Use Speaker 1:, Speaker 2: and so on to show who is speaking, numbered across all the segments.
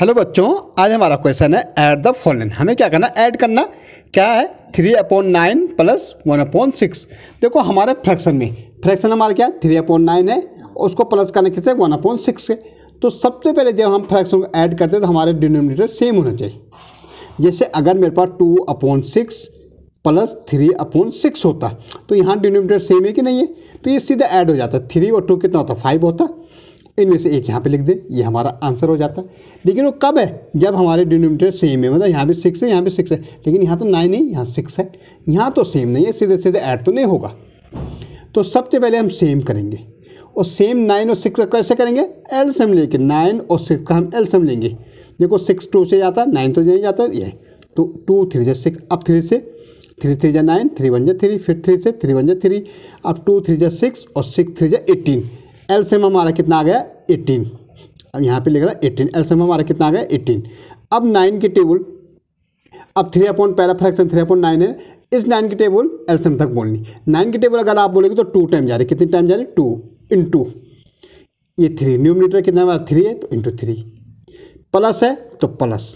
Speaker 1: hello बच्चों आज हमारा क्वेश्चन है ऐड द फॉलोइंग हमें क्या करना ऐड करना क्या है three upon nine plus one upon six देखो हमारे फ्रैक्शन में फ्रैक्शन हमारा क्या थ्री अपॉन नाइन है उसको प्लस करने किससे वन अपॉन सिक्स है तो सबसे पहले जब हम फ्रैक्शन को ऐड करते हैं तो हमारे डिनोमिनेटर सेम होना चाहिए जैसे अगर मेरे पास two upon six plus three upon six होता तो यहाँ डिनोमिनेटर सेम है कि नहीं है तो ये सीधा ऐड हो जाता थ्री और टू कितना होता फाइव होता इनमें से एक यहाँ पे लिख दें ये हमारा आंसर हो जाता है लेकिन वो कब है जब हमारे डिनोमीटर सेम है मतलब यहाँ भी सिक्स है यहाँ भी सिक्स है लेकिन यहाँ तो नाइन है यहाँ सिक्स है यहाँ तो सेम नहीं है सीधे सीधे ऐड तो नहीं होगा तो सबसे पहले हम सेम करेंगे और सेम नाइन और सिक्स कैसे करेंगे एल सेम लेके नाइन और सिक्स का हम एल सेम लेंगे देखो सिक्स टू से जाता है नाइन तो नहीं जाता ये तो टू थ्री जै सिक्स अब थ्री से थ्री थ्री जै नाइन थ्री वन जै थ्री फिर थ्री से थ्री वन जै थ्री अब टू थ्री जै सिक्स और सिक्स थ्री जै एटीन एल्शियम हमारा कितना आ गया एट्टीन अब यहाँ पे लिख रहा है एट्टीन एल्शियम हमारा कितना आ गया एट्टीन अब नाइन की टेबल अब थ्री अपॉइंट पहला फ्रैक्शन थ्री अपॉइंट नाइन है इस नाइन की टेबल एल्शियम तक बोलनी नाइन की टेबल अगर आप बोलेगे तो टू टाइम जा रही कितनी टाइम जा रही टू इन टू ये थ्री न्यूमिनेटर कितना हमारा थ्री है तो इंटू थ्री प्लस है तो प्लस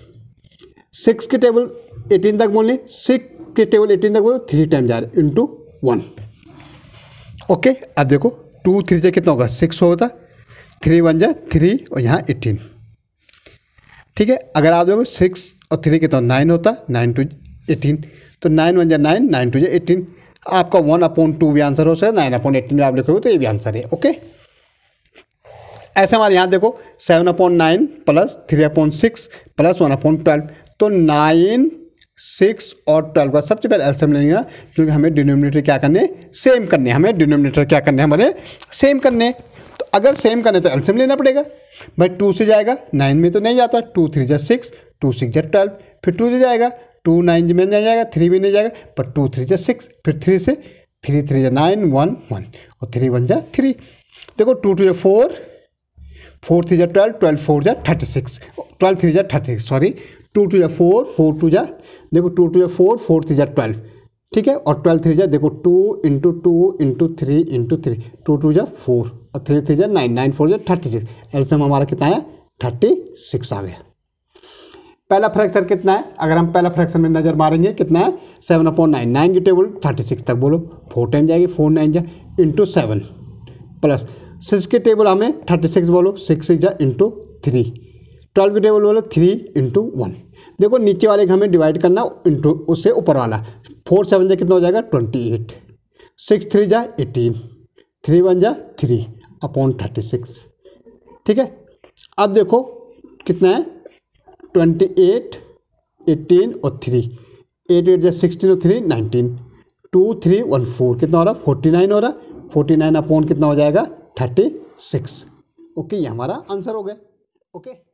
Speaker 1: सिक्स की टेबल एटीन तक बोलनी सिक्स की टेबल एटीन तक बोलो थ्री टाइम जा इन इंटू वन ओके अब देखो टू थ्री से कितना होगा सिक्स होता थ्री वन जा थ्री और यहाँ एटीन ठीक है अगर आप देखो सिक्स और थ्री कितना नाइन होता नाइन टू एटीन तो नाइन वन जा नाइन नाइन टू जा एटीन आपका वन अपॉन टू भी आंसर हो सकता है नाइन अपॉन एटीन आप लिखोगे तो ये भी आंसर है ओके ऐसे हमारे यहाँ देखो seven upon nine plus three upon six plus one upon twelve तो नाइन सिक्स और ट्वेल्व का सबसे पहले एल्सियम लेंगे क्योंकि हमें डिनोमिनेटर क्या करने सेम करने हमें डिनोमिनेटर क्या करने हमारे सेम करने तो अगर सेम करने तो एल्सियम लेना पड़ेगा भाई टू से जाएगा नाइन में तो नहीं जाता टू थ्री जै सिक्स टू सिक्स जै ट्वेल्व फिर टू से जाएगा टू नाइन में नहीं जाएगा थ्री में नहीं जाएगा पर टू थ्री जै सिक्स फिर थ्री से थ्री थ्री जै नाइन वन वन और थ्री वन जै थ्री देखो टू टू जै फोर फोर थ्री जै ट्वेल्व ट्वेल्व फोर जै थर्टी सिक्स ट्वेल्व थ्री जै thirty six sorry two two या फोर फोर टू या देखो टू टू या फोर फोर थ्री या ट्वेल्व ठीक है और ट्वेल्व थ्री जा देखो two into two into three into three two two जा फोर और थ्री थ्री जा नाइन नाइन फोर जा थर्टी सिक्स एल्सियम हमारा कितना है थर्टी सिक्स आ गया पहला फ्रैक्शन कितना है अगर हम पहला फ्रैक्शन में नज़र मारेंगे कितना है सेवन अपॉन नाइन नाइन की टेबल थर्टी सिक्स तक बोलो फोर टाइम जाएगी फोर नाइन जा इंटू सेवन प्लस सिक्स की टेबल हमें थर्टी सिक्स बोलो सिक्स जा इंटू थ्री ट्वेल्व के टेबल बोला थ्री इंटू वन देखो नीचे वाले हमें डिवाइड करना इंटू उससे ऊपर वाला फोर सेवन जा कितना हो जाएगा ट्वेंटी एट सिक्स थ्री जा एटीन थ्री वन जा थ्री अपॉन थर्टी सिक्स ठीक है अब देखो कितना है ट्वेंटी एट एटीन और थ्री एट एट जा सिक्सटीन और three nineteen two three one four कितना हो रहा है फोर्टी नाइन हो रहा है फोर्टी नाइन अपॉन कितना हो जाएगा थर्टी सिक्स ओके ये हमारा आंसर हो गया ओके